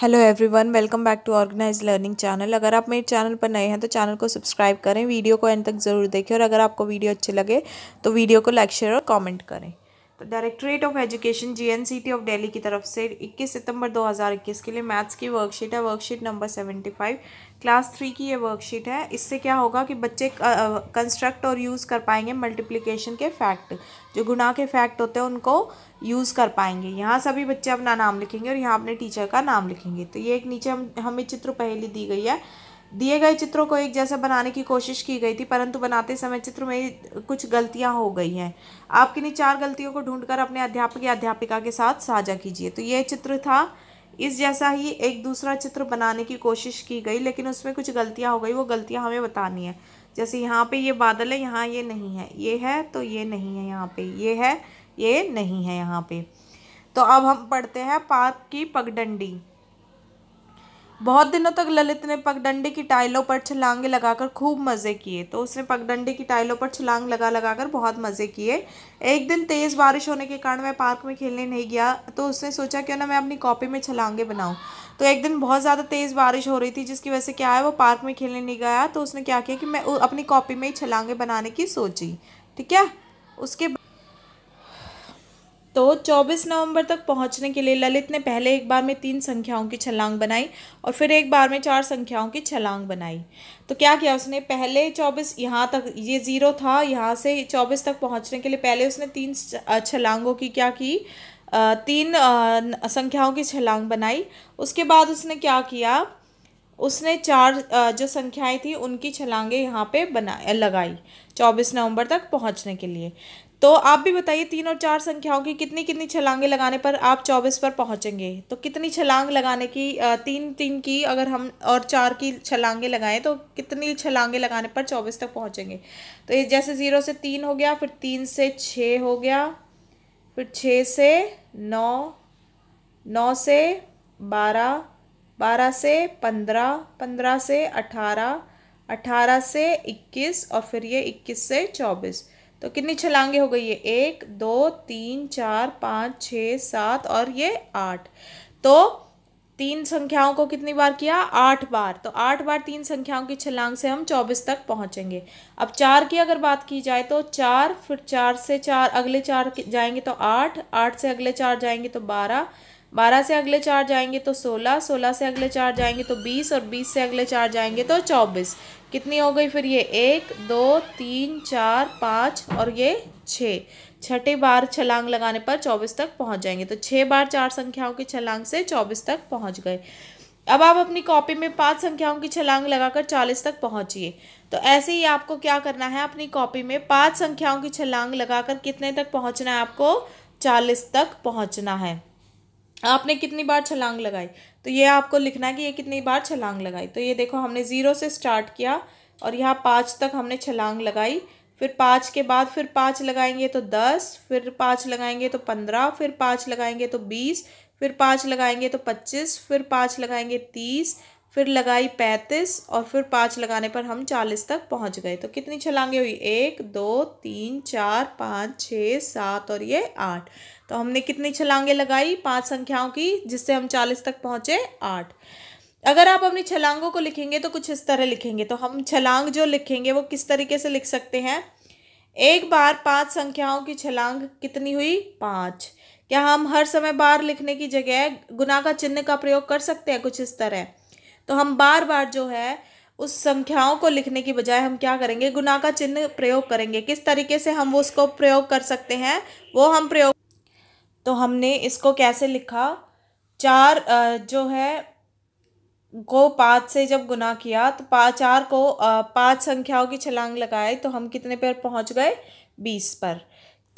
hello everyone welcome back to organize learning channel अगर आप मेरे चैनल पर नए हैं तो चैनल को सब्सक्राइब करें वीडियो को एंड तक ज़रूर देखें और अगर आपको वीडियो अच्छे लगे तो वीडियो को लाइक शेयर और कमेंट करें तो directorate of education GNCT of Delhi की तरफ से 21 सितंबर 2021 के लिए मैथ्स की वर्कशीट है वर्कशीट नंबर 75 क्लास थ्री की ये वर्कशीट है इससे क्या होगा कि बच्चे कंस्ट्रक्ट और यूज़ कर पाएंगे मल्टीप्लिकेशन के फैक्ट जो गुना के फैक्ट होते हैं उनको यूज़ कर पाएंगे यहाँ सभी बच्चे अपना नाम लिखेंगे और यहाँ अपने टीचर का नाम लिखेंगे तो ये एक नीचे हम हमें चित्र पहली दी गई है दिए गए चित्रों को एक जैसा बनाने की कोशिश की गई थी परंतु बनाते समय चित्र में कुछ गलतियां हो गई हैं आप किन्हीं चार गलतियों को ढूंढकर अपने अध्यापक या अध्यापिका के साथ साझा कीजिए तो ये चित्र था इस जैसा ही एक दूसरा चित्र बनाने की कोशिश की गई लेकिन उसमें कुछ गलतियाँ हो गई वो गलतियाँ हमें बतानी है जैसे यहाँ पे ये बादल है यहाँ ये नहीं है ये है तो ये नहीं है यहाँ पे ये है ये नहीं है यहाँ पे तो अब हम पढ़ते हैं पार्क की पगडंडी बहुत दिनों तक ललित ने पगडंडे की टाइलों पर छलांगे लगाकर खूब मज़े किए तो उसने पगडंडे की टाइलों पर छलांग लगा लगा कर बहुत मज़े किए एक दिन तेज़ बारिश होने के कारण मैं पार्क में खेलने नहीं गया तो उसने सोचा क्यों ना मैं अपनी कॉपी में छलांगे बनाऊँ तो एक दिन बहुत ज़्यादा तेज़ बारिश हो रही थी जिसकी वजह से क्या है वो पार्क में खेलने नहीं गया तो उसने क्या किया कि मैं अपनी कॉपी में ही छलांगे बनाने की सोची ठीक है उसके तो 24 नवंबर तक पहुंचने के लिए ललित ने पहले एक बार में तीन संख्याओं की छलांग बनाई और फिर एक बार में चार संख्याओं की छलांग बनाई तो क्या किया उसने पहले 24 यहाँ तक ये ज़ीरो था यहाँ से 24 तक पहुंचने के लिए पहले उसने तीन छलांगों की क्या की तीन संख्याओं की छलांग बनाई उसके बाद उसने क्या किया उसने चार जो संख्याएं थी उनकी छलांगे यहाँ पे बना लगाई 24 नवंबर तक पहुँचने के लिए तो आप भी बताइए तीन और चार संख्याओं की कितनी कितनी छलांगे लगाने पर आप चौबीस पर पहुंचेंगे तो कितनी छलांग लगाने की तीन तीन की अगर हम और चार की छलांगे लगाएं तो कितनी छलांगे लगाने पर चौबीस तक पहुंचेंगे तो ये जैसे ज़ीरो से तीन हो गया फिर तीन से छः हो गया फिर छः से नौ नौ से बारह बारह से पंद्रह पंद्रह से अठारह अठारह से इक्कीस और फिर ये इक्कीस से चौबीस तो कितनी छलांगे हो गई है एक दो तीन चार पाँच छः सात और ये आठ तो तीन संख्याओं को कितनी बार किया आठ बार तो आठ बार तीन संख्याओं की छलांग से हम चौबीस तक पहुंचेंगे अब चार की अगर बात की जाए तो चार फिर चार से चार अगले चार जाएंगे तो आठ आठ से अगले चार जाएंगे तो बारह बारह से अगले चार जाएंगे तो सोलह सोलह से अगले चार जाएंगे तो बीस और बीस से अगले चार जाएंगे तो चौबीस कितनी हो गई फिर ये एक दो तीन चार पाँच और ये छः छठे बार छलांग लगाने पर चौबीस तक पहुंच जाएंगे तो छः बार चार संख्याओं की छलांग से चौबीस तक पहुंच गए अब आप अपनी कॉपी में पांच संख्याओं की छलांग लगाकर चालीस तक पहुंचिए तो ऐसे ही आपको क्या करना है अपनी कॉपी में पांच संख्याओं की छलांग लगाकर कितने तक पहुंचना है आपको चालीस तक पहुंचना है आपने कितनी बार छलांग लगाई तो ये आपको लिखना है कि ये कितनी बार छलांग लगाई तो ये देखो हमने ज़ीरो से स्टार्ट किया और यहाँ पाँच तक हमने छलांग लगाई फिर पाँच के बाद फिर पाँच लगाएंगे तो दस फिर पाँच लगाएंगे तो पंद्रह फिर पाँच लगाएंगे तो बीस फिर पाँच लगाएंगे तो पच्चीस फिर पाँच लगाएंगे तीस फिर लगाई पैंतीस और फिर पाँच लगाने पर हम चालीस तक पहुंच गए तो कितनी छलांगे हुई एक दो तीन चार पाँच छः सात और ये आठ तो हमने कितनी छलांगे लगाई पांच संख्याओं की जिससे हम चालीस तक पहुंचे आठ अगर आप अपनी छलांगों को लिखेंगे तो कुछ इस तरह लिखेंगे तो हम छलांग जो लिखेंगे वो किस तरीके से लिख सकते हैं एक बार पांच संख्याओं की छलांग कितनी हुई पाँच क्या हम हर समय बार लिखने की जगह गुना का चिन्ह का प्रयोग कर सकते हैं कुछ इस तरह तो हम बार बार जो है उस संख्याओं को लिखने की बजाय हम क्या करेंगे गुना का चिन्ह प्रयोग करेंगे किस तरीके से हम उसको प्रयोग कर सकते हैं वो हम प्रयोग तो हमने इसको कैसे लिखा चार जो है को पाँच से जब गुना किया तो पा चार को पांच संख्याओं की छलांग लगाए तो हम कितने पर पहुंच गए बीस पर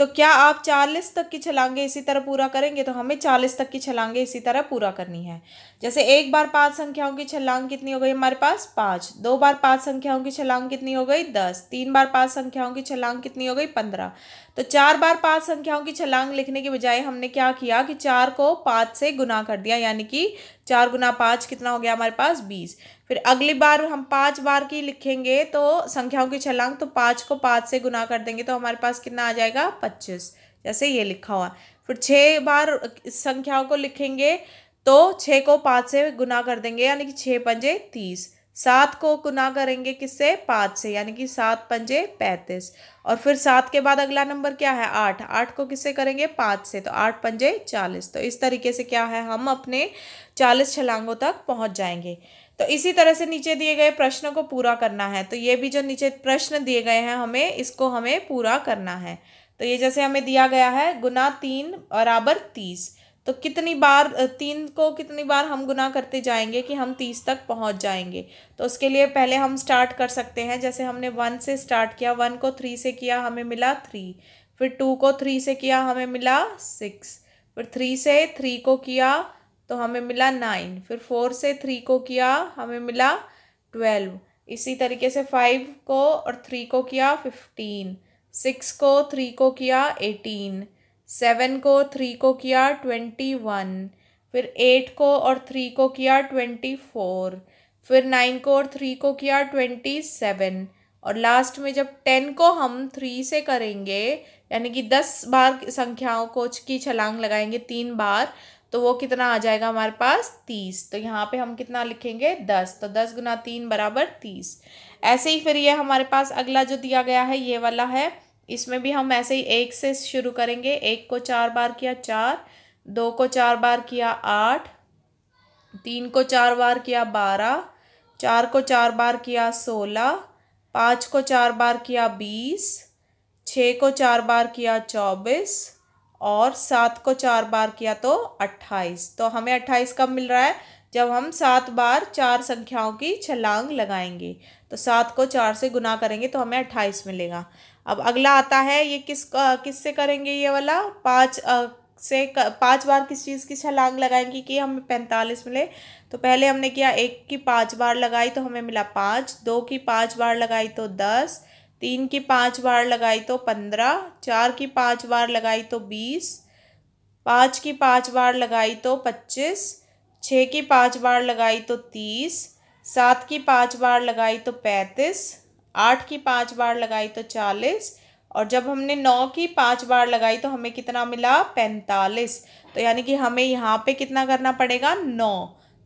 तो क्या आप चालीस तक की छलांगे इसी तरह पूरा करेंगे तो हमें चालीस तक की छलांगे इसी तरह पूरा करनी है जैसे एक बार पांच संख्याओं की छलांग कितनी हो गई हमारे पास पाँच दो बार पांच संख्याओं की छलांग कितनी हो गई दस तीन बार पांच संख्याओं की छलांग कितनी हो गई पंद्रह तो चार बार पांच संख्याओं की छलांग लिखने के बजाय हमने क्या किया कि चार को पाँच से गुना कर दिया यानी कि चार गुना पाँच कितना हो गया हमारे पास बीस फिर अगली बार हम पाँच बार की लिखेंगे तो संख्याओं की छलांग तो पाँच को पाँच से गुना कर देंगे तो हमारे पास कितना आ जाएगा पच्चीस जैसे ये लिखा हुआ फिर छः बार संख्याओं को लिखेंगे तो छः को पाँच से गुना कर देंगे यानी कि छः पंजे तीस सात को गुना करेंगे किससे पाँच से यानी कि सात पंजे पैंतीस और फिर सात के बाद अगला नंबर क्या है आठ आठ को किससे करेंगे पाँच से तो आठ पंजे चालीस तो इस तरीके से क्या है हम अपने चालीस छलांगों तक पहुँच जाएंगे तो इसी तरह से नीचे दिए गए प्रश्नों को पूरा करना है तो ये भी जो नीचे प्रश्न दिए गए हैं हमें इसको हमें पूरा करना है तो ये जैसे हमें दिया गया है गुना तीन बराबर तीस तो कितनी बार तीन को कितनी बार हम गुना करते जाएंगे कि हम तीस तक पहुंच जाएंगे तो उसके लिए पहले हम स्टार्ट कर सकते हैं जैसे हमने वन से स्टार्ट किया वन को थ्री से किया हमें मिला थ्री फिर टू को थ्री से किया हमें मिला सिक्स फिर थ्री से थ्री को किया तो हमें मिला नाइन फिर फोर से थ्री को किया हमें मिला ट्वेल्व इसी तरीके से फाइव को और थ्री को किया फिफ्टीन सिक्स को थ्री को किया एटीन सेवन को थ्री को किया ट्वेंटी वन फिर एट को और थ्री को किया ट्वेंटी फोर फिर नाइन को और थ्री को किया ट्वेंटी सेवन और लास्ट में जब टेन को हम थ्री से करेंगे यानी कि दस बार संख्याओं को की छलांग लगाएंगे तीन बार तो वो कितना आ जाएगा हमारे पास तीस तो यहाँ पे हम कितना लिखेंगे दस तो दस गुना तीन बराबर तीस ऐसे ही फिर ये हमारे पास अगला जो दिया गया है ये वाला है इसमें भी हम ऐसे ही एक से शुरू करेंगे एक को चार बार किया चार दो को चार बार किया आठ तीन को चार बार किया बारह चार को चार बार किया सोलह पाँच को चार बार किया बीस छः को चार बार किया चौबीस और सात को चार बार किया तो अट्ठाईस तो हमें अट्ठाईस कब मिल रहा है जब हम सात बार चार संख्याओं की छलांग लगाएंगे तो सात को चार से गुना करेंगे तो हमें अट्ठाईस मिलेगा अब अगला आता है ये किस किस से करेंगे ये वाला पाँच से पाँच बार किस चीज़ की छलांग लगाएंगे कि हमें पैंतालीस मिले तो पहले हमने किया एक की पाँच बार लगाई तो हमें मिला पाँच दो की पाँच बार लगाई तो दस तीन की पाँच बार लगाई तो पंद्रह चार की पाँच बार लगाई तो बीस पाँच की पाँच बार लगाई तो पच्चीस छः की पाँच बार लगाई तो तीस सात की पाँच बार लगाई तो पैंतीस आठ की पाँच बार लगाई तो चालीस और जब हमने नौ की पाँच बार लगाई तो हमें कितना मिला पैंतालीस तो यानी कि हमें यहाँ पे कितना करना पड़ेगा नौ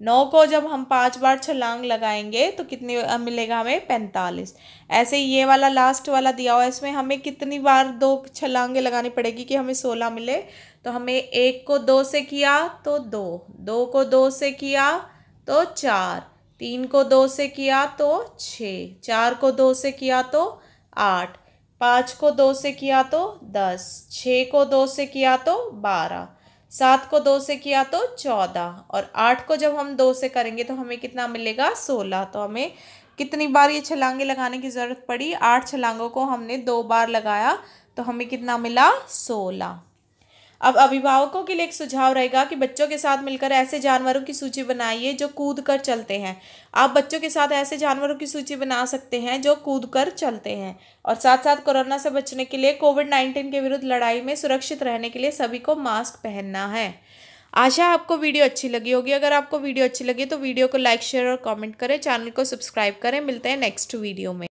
नौ को जब हम पाँच बार छलांग लगाएंगे तो कितने मिलेगा हमें पैंतालीस ऐसे ये वाला लास्ट वाला दिया हुआ है इसमें हमें कितनी बार दो छलांगे लगानी पड़ेगी कि हमें सोलह मिले तो हमें एक को दो से किया तो दो दो को दो से किया तो चार तीन को दो से किया तो छः चार को दो से किया तो आठ पाँच को दो से किया तो दस छः को दो से किया तो बारह सात को दो से किया तो चौदह और आठ को जब हम दो से करेंगे तो हमें कितना मिलेगा सोलह तो हमें कितनी बार ये छलांगे लगाने की ज़रूरत पड़ी आठ छलांगों को हमने दो बार लगाया तो हमें कितना मिला सोलह अब अभिभावकों के लिए एक सुझाव रहेगा कि बच्चों के साथ मिलकर ऐसे जानवरों की सूची बनाइए जो कूद कर चलते हैं आप बच्चों के साथ ऐसे जानवरों की सूची बना सकते हैं जो कूद कर चलते हैं और साथ साथ कोरोना से बचने के लिए कोविड नाइन्टीन के विरुद्ध लड़ाई में सुरक्षित रहने के लिए सभी को मास्क पहनना है आशा आपको वीडियो अच्छी लगी होगी अगर आपको वीडियो अच्छी लगी तो वीडियो को लाइक शेयर और कमेंट करें चैनल को सब्सक्राइब करें मिलते हैं नेक्स्ट वीडियो में